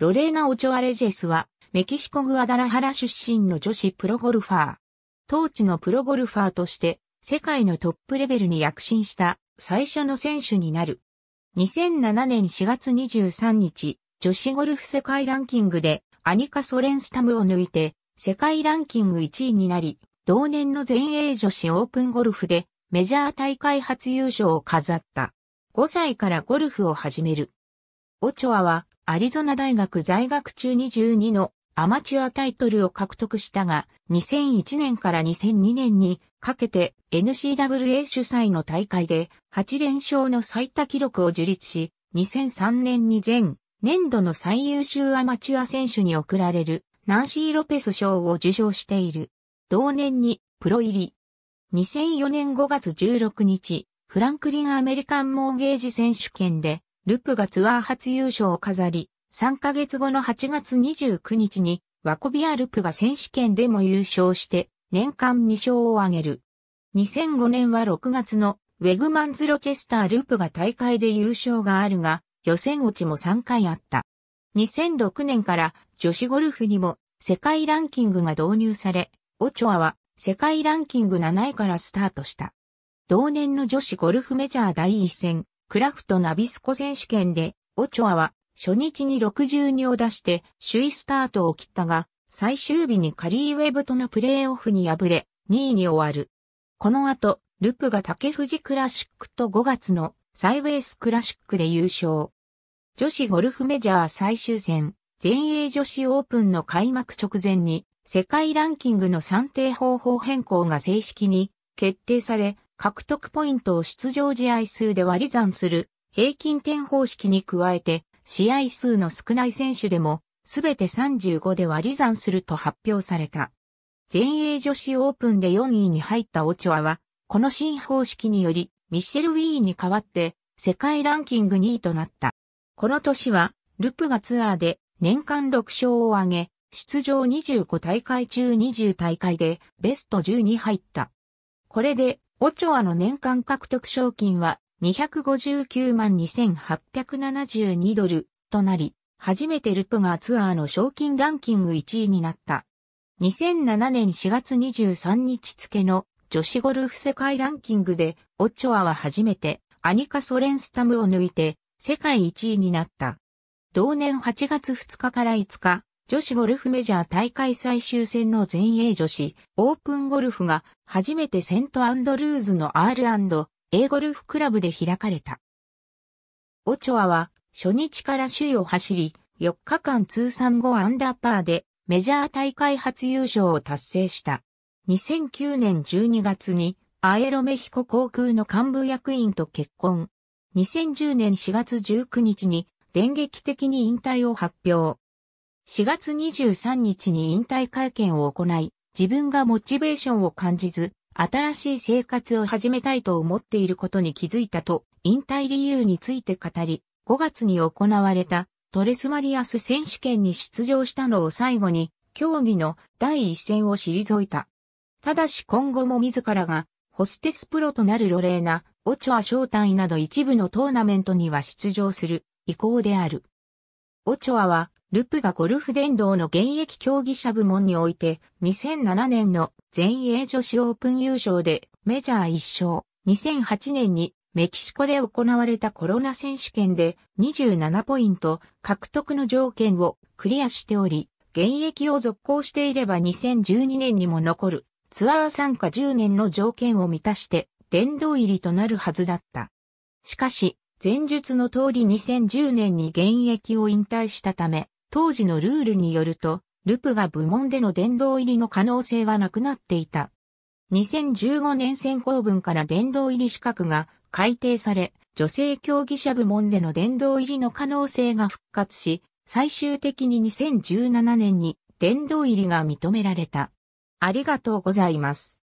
ロレーナ・オチョアレジェスは、メキシコグアダラハラ出身の女子プロゴルファー。当地のプロゴルファーとして、世界のトップレベルに躍進した最初の選手になる。2007年4月23日、女子ゴルフ世界ランキングでアニカ・ソレンスタムを抜いて世界ランキング1位になり、同年の全英女子オープンゴルフでメジャー大会初優勝を飾った。5歳からゴルフを始める。オチョアはアリゾナ大学在学中22のアマチュアタイトルを獲得したが、2001年から2002年にかけて n c w a 主催の大会で8連勝の最多記録を樹立し、2003年に全年度の最優秀アマチュア選手に贈られるナンシー・ロペス賞を受賞している。同年にプロ入り。2004年5月16日、フランクリンアメリカンモーゲージ選手権でルプがツアー初優勝を飾り、3ヶ月後の8月29日に、ワコビアルプが選手権でも優勝して、年間2勝を挙げる。2005年は6月のウェグマンズロチェスターループが大会で優勝があるが、予選落ちも3回あった。2006年から女子ゴルフにも世界ランキングが導入され、オチョアは世界ランキング7位からスタートした。同年の女子ゴルフメジャー第1戦、クラフトナビスコ選手権で、オチョアは初日に62を出して首位スタートを切ったが、最終日にカリーウェブとのプレーオフに敗れ、2位に終わる。この後、ルプが竹藤クラシックと5月のサイウェイスクラシックで優勝。女子ゴルフメジャー最終戦、全英女子オープンの開幕直前に、世界ランキングの算定方法変更が正式に決定され、獲得ポイントを出場試合数で割り算する平均点方式に加えて、試合数の少ない選手でも、すべて35で割り算すると発表された。全英女子オープンで4位に入ったオチョアは、この新方式により、ミシェル・ウィーンに代わって、世界ランキング2位となった。この年は、ルプがツアーで年間6勝を挙げ、出場25大会中20大会でベスト10に入った。これでオチョアの年間獲得賞金は259万2872ドルとなり、初めてルプがツアーの賞金ランキング1位になった。2007年4月23日付の女子ゴルフ世界ランキングで、オチョアは初めてアニカ・ソレンスタムを抜いて世界1位になった。同年8月2日から5日、女子ゴルフメジャー大会最終戦の全英女子オープンゴルフが初めてセントアンドルーズの R&A ゴルフクラブで開かれた。オチョアは初日から首位を走り、4日間通算5アンダーパーでメジャー大会初優勝を達成した。2009年12月にアエロメヒコ航空の幹部役員と結婚。2010年4月19日に電撃的に引退を発表。4月23日に引退会見を行い、自分がモチベーションを感じず、新しい生活を始めたいと思っていることに気づいたと、引退理由について語り、5月に行われたトレスマリアス選手権に出場したのを最後に、競技の第一戦を退いた。ただし今後も自らがホステスプロとなるロレーナ、オチョア招待など一部のトーナメントには出場する意向である。オチョアはルプがゴルフ殿堂の現役競技者部門において、2007年の全英女子オープン優勝でメジャー1勝、2008年にメキシコで行われたコロナ選手権で27ポイント獲得の条件をクリアしており、現役を続行していれば2012年にも残るツアー参加10年の条件を満たして殿堂入りとなるはずだった。しかし、前述の通り2010年に現役を引退したため、当時のルールによると、ルプが部門での殿堂入りの可能性はなくなっていた。2015年選考文から殿堂入り資格が改定され、女性競技者部門での殿堂入りの可能性が復活し、最終的に2017年に殿堂入りが認められた。ありがとうございます。